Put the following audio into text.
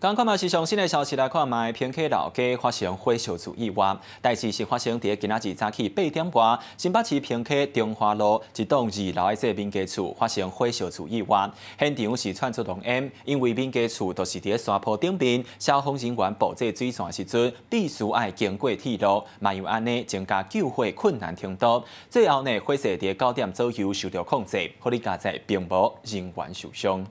刚刚嘛是上新的消息，来看，卖平溪老家发生火烧厝意外，代志是发生伫今仔日早起八点外，新北市平溪中华路一栋二楼的节民家厝发生火烧厝意外，现场是传出浓烟，因为民家厝都是伫山坡顶边，消防人员布置水线时阵，必须爱经过铁路，嘛有安尼增加救火困难程度。最后呢，火势伫九点左右受到控制，火力加在并无人员受伤。